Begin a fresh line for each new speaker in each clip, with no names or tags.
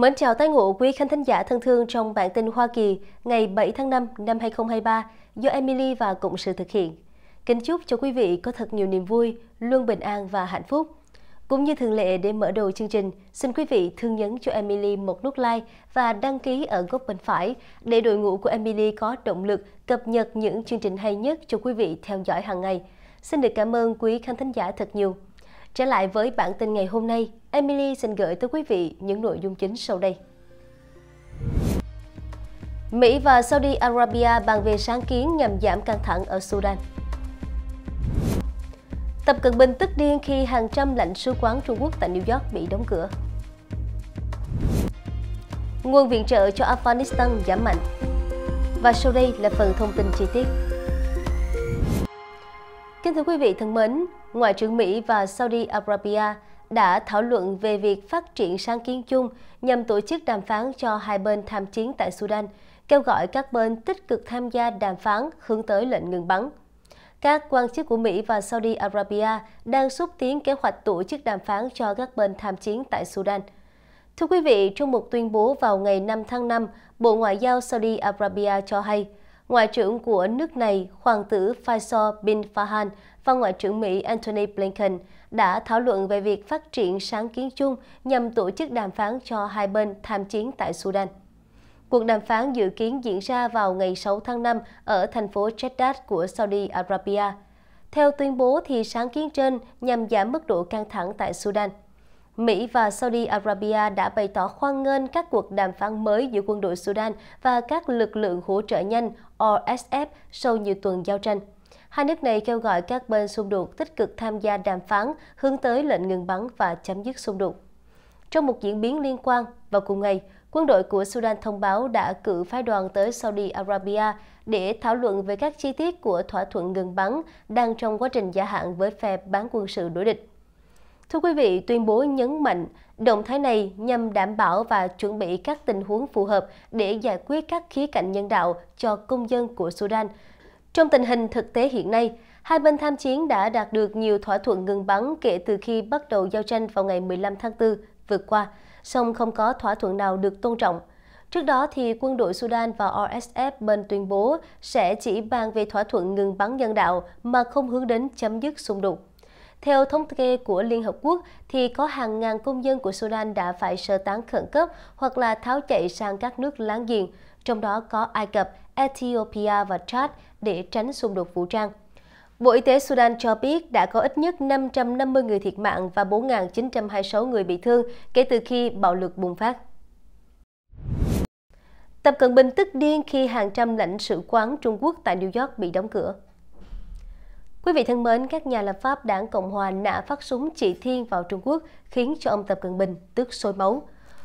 Mến chào tay ngộ quý khán thính giả thân thương trong bản tin Hoa Kỳ ngày 7 tháng 5 năm 2023 do Emily và Cộng sự thực hiện. Kính chúc cho quý vị có thật nhiều niềm vui, luôn bình an và hạnh phúc. Cũng như thường lệ để mở đầu chương trình, xin quý vị thương nhấn cho Emily một nút like và đăng ký ở góc bên phải để đội ngũ của Emily có động lực cập nhật những chương trình hay nhất cho quý vị theo dõi hàng ngày. Xin được cảm ơn quý khán thính giả thật nhiều. Trở lại với bản tin ngày hôm nay, Emily xin gửi tới quý vị những nội dung chính sau đây. Mỹ và Saudi Arabia bàn về sáng kiến nhằm giảm căng thẳng ở Sudan. Tập Cận Bình tức điên khi hàng trăm lãnh sứ quán Trung Quốc tại New York bị đóng cửa. Nguồn viện trợ cho Afghanistan giảm mạnh. Và sau đây là phần thông tin chi tiết. Kính thưa quý vị thân mến, Ngoại trưởng Mỹ và Saudi Arabia đã thảo luận về việc phát triển sáng kiến chung nhằm tổ chức đàm phán cho hai bên tham chiến tại Sudan, kêu gọi các bên tích cực tham gia đàm phán hướng tới lệnh ngừng bắn. Các quan chức của Mỹ và Saudi Arabia đang xúc tiến kế hoạch tổ chức đàm phán cho các bên tham chiến tại Sudan. Thưa quý vị, trong một tuyên bố vào ngày 5 tháng 5, Bộ Ngoại giao Saudi Arabia cho hay – Ngoại trưởng của nước này, Hoàng tử Faisal bin Farhan và Ngoại trưởng Mỹ Antony Blinken đã thảo luận về việc phát triển sáng kiến chung nhằm tổ chức đàm phán cho hai bên tham chiến tại Sudan. Cuộc đàm phán dự kiến diễn ra vào ngày 6 tháng 5 ở thành phố Jeddah của Saudi Arabia. Theo tuyên bố, thì sáng kiến trên nhằm giảm mức độ căng thẳng tại Sudan. Mỹ và Saudi Arabia đã bày tỏ khoan nghênh các cuộc đàm phán mới giữa quân đội Sudan và các lực lượng hỗ trợ nhanh RSF sau nhiều tuần giao tranh. Hai nước này kêu gọi các bên xung đột tích cực tham gia đàm phán hướng tới lệnh ngừng bắn và chấm dứt xung đột. Trong một diễn biến liên quan, vào cùng ngày, quân đội của Sudan thông báo đã cử phái đoàn tới Saudi Arabia để thảo luận về các chi tiết của thỏa thuận ngừng bắn đang trong quá trình gia hạn với phe bán quân sự đối địch. Thưa quý vị, tuyên bố nhấn mạnh động thái này nhằm đảm bảo và chuẩn bị các tình huống phù hợp để giải quyết các khía cạnh nhân đạo cho công dân của Sudan. Trong tình hình thực tế hiện nay, hai bên tham chiến đã đạt được nhiều thỏa thuận ngừng bắn kể từ khi bắt đầu giao tranh vào ngày 15 tháng 4 vừa qua, song không có thỏa thuận nào được tôn trọng. Trước đó, thì quân đội Sudan và RSF bên tuyên bố sẽ chỉ bàn về thỏa thuận ngừng bắn nhân đạo mà không hướng đến chấm dứt xung đột. Theo thống kê của Liên Hợp Quốc, thì có hàng ngàn công dân của Sudan đã phải sơ tán khẩn cấp hoặc là tháo chạy sang các nước láng giềng, trong đó có Ai Cập, Ethiopia và Chad để tránh xung đột vũ trang. Bộ Y tế Sudan cho biết đã có ít nhất 550 người thiệt mạng và 4.926 người bị thương kể từ khi bạo lực bùng phát. Tập Cận Bình tức điên khi hàng trăm lãnh sự quán Trung Quốc tại New York bị đóng cửa. Quý vị thân mến, các nhà lập pháp đảng Cộng hòa nã phát súng chỉ thiên vào Trung Quốc khiến cho ông Tập Cận Bình tức sôi máu.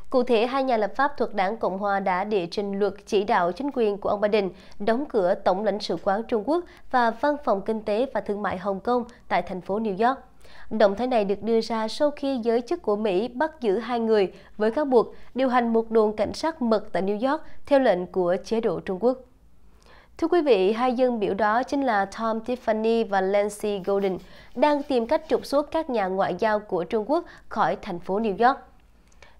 Cụ thể, hai nhà lập pháp thuộc đảng Cộng hòa đã đệ trình luật chỉ đạo chính quyền của ông Biden đóng cửa Tổng lãnh sự quán Trung Quốc và Văn phòng Kinh tế và Thương mại Hồng Kông tại thành phố New York. Động thái này được đưa ra sau khi giới chức của Mỹ bắt giữ hai người với cáo buộc điều hành một đồn cảnh sát mật tại New York theo lệnh của chế độ Trung Quốc. Thưa quý vị, hai dân biểu đó chính là Tom Tiffany và Lancy Golden đang tìm cách trục xuất các nhà ngoại giao của Trung Quốc khỏi thành phố New York.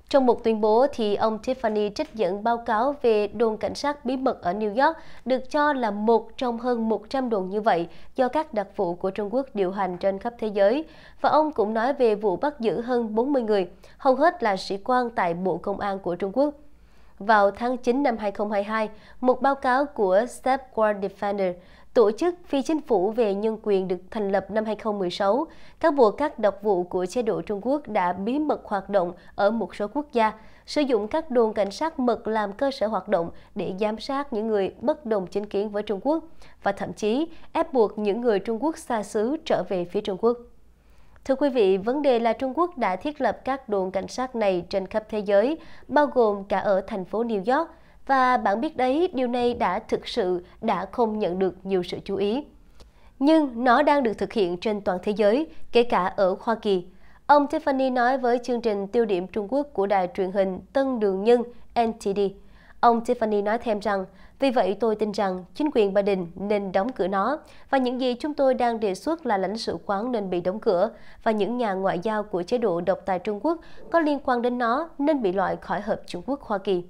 Trong một tuyên bố thì ông Tiffany trích dẫn báo cáo về đồn cảnh sát bí mật ở New York được cho là một trong hơn 100 đồn như vậy do các đặc vụ của Trung Quốc điều hành trên khắp thế giới. Và ông cũng nói về vụ bắt giữ hơn 40 người, hầu hết là sĩ quan tại Bộ Công an của Trung Quốc vào tháng 9 năm 2022, một báo cáo của Step War Defender, tổ chức phi chính phủ về nhân quyền được thành lập năm 2016, các buộc các độc vụ của chế độ Trung Quốc đã bí mật hoạt động ở một số quốc gia, sử dụng các đồn cảnh sát mật làm cơ sở hoạt động để giám sát những người bất đồng chính kiến với Trung Quốc và thậm chí ép buộc những người Trung Quốc xa xứ trở về phía Trung Quốc. Thưa quý vị, vấn đề là Trung Quốc đã thiết lập các đồn cảnh sát này trên khắp thế giới, bao gồm cả ở thành phố New York. Và bạn biết đấy, điều này đã thực sự đã không nhận được nhiều sự chú ý. Nhưng nó đang được thực hiện trên toàn thế giới, kể cả ở Hoa Kỳ. Ông Tiffany nói với chương trình tiêu điểm Trung Quốc của đài truyền hình Tân Đường Nhân NTD. Ông Tiffany nói thêm rằng, vì vậy tôi tin rằng chính quyền Biden nên đóng cửa nó và những gì chúng tôi đang đề xuất là lãnh sự quán nên bị đóng cửa và những nhà ngoại giao của chế độ độc tài Trung Quốc có liên quan đến nó nên bị loại khỏi hợp Trung Quốc-Hoa Kỳ.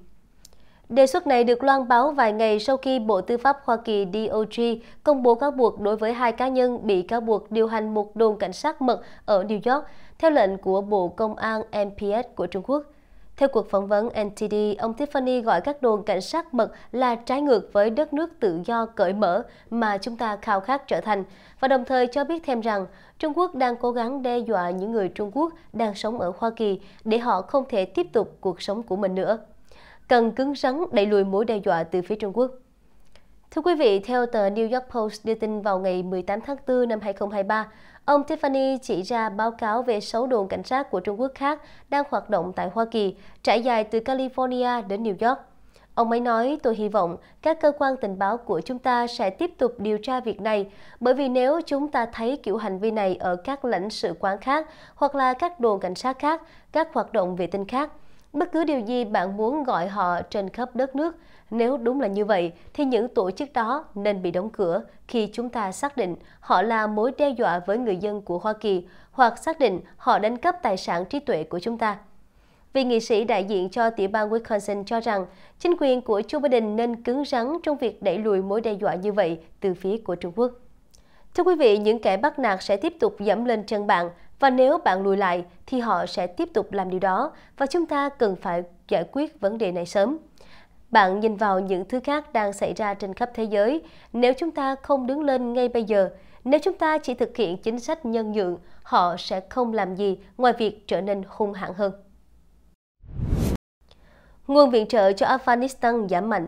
Đề xuất này được loan báo vài ngày sau khi Bộ Tư pháp Hoa Kỳ DOJ công bố cáo buộc đối với hai cá nhân bị cáo buộc điều hành một đồn cảnh sát mật ở New York theo lệnh của Bộ Công an MPS của Trung Quốc. Theo cuộc phỏng vấn NTD, ông Tiffany gọi các đồn cảnh sát mật là trái ngược với đất nước tự do cởi mở mà chúng ta khao khát trở thành và đồng thời cho biết thêm rằng Trung Quốc đang cố gắng đe dọa những người Trung Quốc đang sống ở Hoa Kỳ để họ không thể tiếp tục cuộc sống của mình nữa. Cần cứng rắn đẩy lùi mối đe dọa từ phía Trung Quốc. Thưa quý vị, theo tờ New York Post đưa tin vào ngày 18 tháng 4 năm 2023, Ông Tiffany chỉ ra báo cáo về 6 đồn cảnh sát của Trung Quốc khác đang hoạt động tại Hoa Kỳ, trải dài từ California đến New York. Ông ấy nói, tôi hy vọng các cơ quan tình báo của chúng ta sẽ tiếp tục điều tra việc này, bởi vì nếu chúng ta thấy kiểu hành vi này ở các lãnh sự quán khác hoặc là các đồn cảnh sát khác, các hoạt động vệ tinh khác, Bất cứ điều gì bạn muốn gọi họ trên khắp đất nước, nếu đúng là như vậy thì những tổ chức đó nên bị đóng cửa khi chúng ta xác định họ là mối đe dọa với người dân của Hoa Kỳ hoặc xác định họ đánh cắp tài sản trí tuệ của chúng ta. Vị nghị sĩ đại diện cho tiểu bang Wisconsin cho rằng chính quyền của Joe Biden nên cứng rắn trong việc đẩy lùi mối đe dọa như vậy từ phía của Trung Quốc. Thưa quý vị, những kẻ bắt nạt sẽ tiếp tục dẫm lên chân bạn và nếu bạn lùi lại thì họ sẽ tiếp tục làm điều đó và chúng ta cần phải giải quyết vấn đề này sớm. Bạn nhìn vào những thứ khác đang xảy ra trên khắp thế giới, nếu chúng ta không đứng lên ngay bây giờ, nếu chúng ta chỉ thực hiện chính sách nhân nhượng, họ sẽ không làm gì ngoài việc trở nên hung hãn hơn. Nguồn viện trợ cho Afghanistan giảm mạnh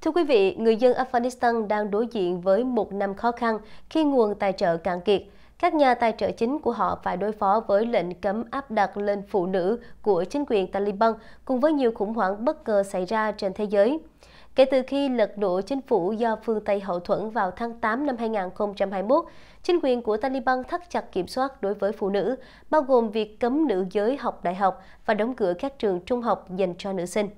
Thưa quý vị, người dân Afghanistan đang đối diện với một năm khó khăn khi nguồn tài trợ cạn kiệt. Các nhà tài trợ chính của họ phải đối phó với lệnh cấm áp đặt lên phụ nữ của chính quyền Taliban cùng với nhiều khủng hoảng bất ngờ xảy ra trên thế giới. Kể từ khi lật đổ chính phủ do phương Tây hậu thuẫn vào tháng 8 năm 2021, chính quyền của Taliban thắt chặt kiểm soát đối với phụ nữ, bao gồm việc cấm nữ giới học đại học và đóng cửa các trường trung học dành cho nữ sinh.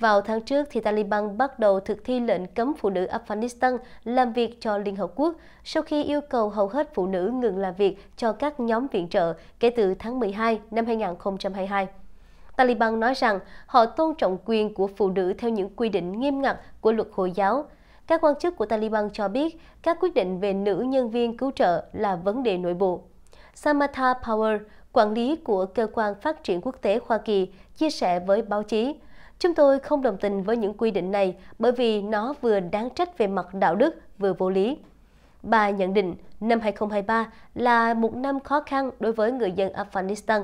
Vào tháng trước, thì Taliban bắt đầu thực thi lệnh cấm phụ nữ Afghanistan làm việc cho Liên Hợp Quốc sau khi yêu cầu hầu hết phụ nữ ngừng làm việc cho các nhóm viện trợ kể từ tháng 12 năm 2022. Taliban nói rằng họ tôn trọng quyền của phụ nữ theo những quy định nghiêm ngặt của luật Hồi giáo. Các quan chức của Taliban cho biết các quyết định về nữ nhân viên cứu trợ là vấn đề nội bộ. Samantha Power, quản lý của Cơ quan Phát triển Quốc tế Hoa Kỳ, chia sẻ với báo chí – Chúng tôi không đồng tình với những quy định này bởi vì nó vừa đáng trách về mặt đạo đức vừa vô lý. Bà nhận định năm 2023 là một năm khó khăn đối với người dân Afghanistan,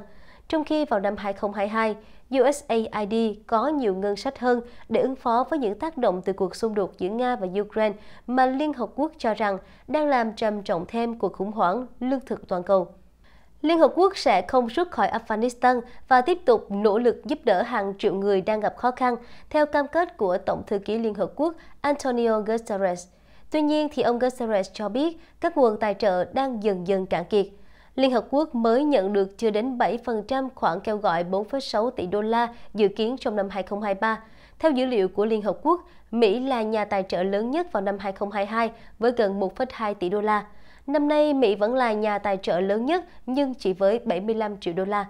trong khi vào năm 2022, USAID có nhiều ngân sách hơn để ứng phó với những tác động từ cuộc xung đột giữa Nga và Ukraine mà Liên Hợp Quốc cho rằng đang làm trầm trọng thêm cuộc khủng hoảng lương thực toàn cầu. Liên Hợp Quốc sẽ không rút khỏi Afghanistan và tiếp tục nỗ lực giúp đỡ hàng triệu người đang gặp khó khăn, theo cam kết của Tổng thư ký Liên Hợp Quốc Antonio Guterres. Tuy nhiên, thì ông Guterres cho biết các nguồn tài trợ đang dần dần cạn kiệt. Liên Hợp Quốc mới nhận được chưa đến 7% khoản kêu gọi 4,6 tỷ đô la dự kiến trong năm 2023. Theo dữ liệu của Liên Hợp Quốc, Mỹ là nhà tài trợ lớn nhất vào năm 2022 với gần 1,2 tỷ đô la. Năm nay, Mỹ vẫn là nhà tài trợ lớn nhất nhưng chỉ với 75 triệu đô la.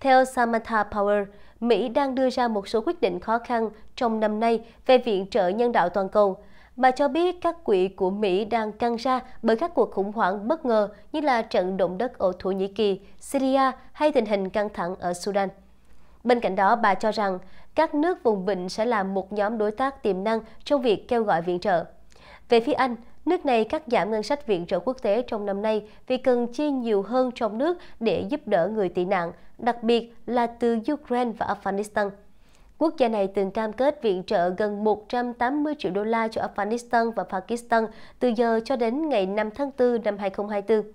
Theo Samantha Power, Mỹ đang đưa ra một số quyết định khó khăn trong năm nay về viện trợ nhân đạo toàn cầu. Bà cho biết các quỹ của Mỹ đang căng ra bởi các cuộc khủng hoảng bất ngờ như là trận động đất ở Thổ Nhĩ Kỳ, Syria hay tình hình căng thẳng ở Sudan. Bên cạnh đó, bà cho rằng các nước vùng vịnh sẽ là một nhóm đối tác tiềm năng trong việc kêu gọi viện trợ. Về phía Anh, Nước này cắt giảm ngân sách viện trợ quốc tế trong năm nay vì cần chi nhiều hơn trong nước để giúp đỡ người tị nạn, đặc biệt là từ Ukraine và Afghanistan. Quốc gia này từng cam kết viện trợ gần 180 triệu đô la cho Afghanistan và Pakistan từ giờ cho đến ngày 5 tháng 4 năm 2024.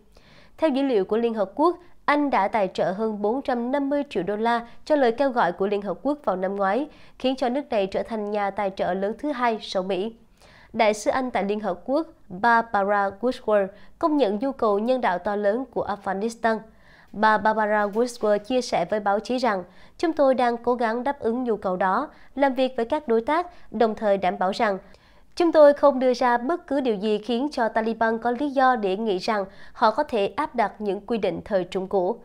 Theo dữ liệu của Liên Hợp Quốc, Anh đã tài trợ hơn 450 triệu đô la cho lời kêu gọi của Liên Hợp Quốc vào năm ngoái, khiến cho nước này trở thành nhà tài trợ lớn thứ hai sau Mỹ. Đại sứ Anh tại Liên Hợp Quốc Barbara Woodward công nhận nhu cầu nhân đạo to lớn của Afghanistan. Bà Barbara Woodward chia sẻ với báo chí rằng, chúng tôi đang cố gắng đáp ứng nhu cầu đó, làm việc với các đối tác, đồng thời đảm bảo rằng Chúng tôi không đưa ra bất cứ điều gì khiến cho Taliban có lý do để nghĩ rằng họ có thể áp đặt những quy định thời Trung cũ.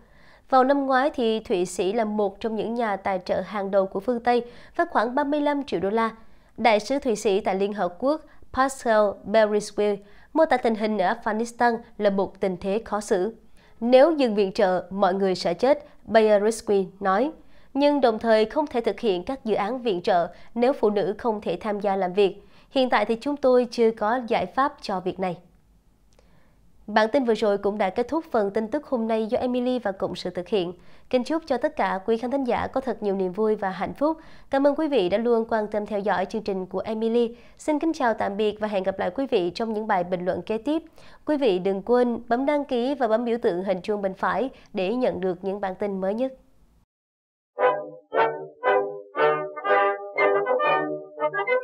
Vào năm ngoái thì Thụy Sĩ là một trong những nhà tài trợ hàng đầu của phương Tây với khoảng 35 triệu đô la. Đại sứ Thụy Sĩ tại Liên Hợp Quốc Pascal Beriswill mô tả tình hình ở Afghanistan là một tình thế khó xử. Nếu dừng viện trợ, mọi người sẽ chết, Beriswill nói, nhưng đồng thời không thể thực hiện các dự án viện trợ nếu phụ nữ không thể tham gia làm việc. Hiện tại thì chúng tôi chưa có giải pháp cho việc này. Bản tin vừa rồi cũng đã kết thúc phần tin tức hôm nay do Emily và Cộng sự thực hiện. Kính chúc cho tất cả quý khán thính giả có thật nhiều niềm vui và hạnh phúc. Cảm ơn quý vị đã luôn quan tâm theo dõi chương trình của Emily. Xin kính chào tạm biệt và hẹn gặp lại quý vị trong những bài bình luận kế tiếp. Quý vị đừng quên bấm đăng ký và bấm biểu tượng hình chuông bên phải để nhận được những bản tin mới nhất. Thank you.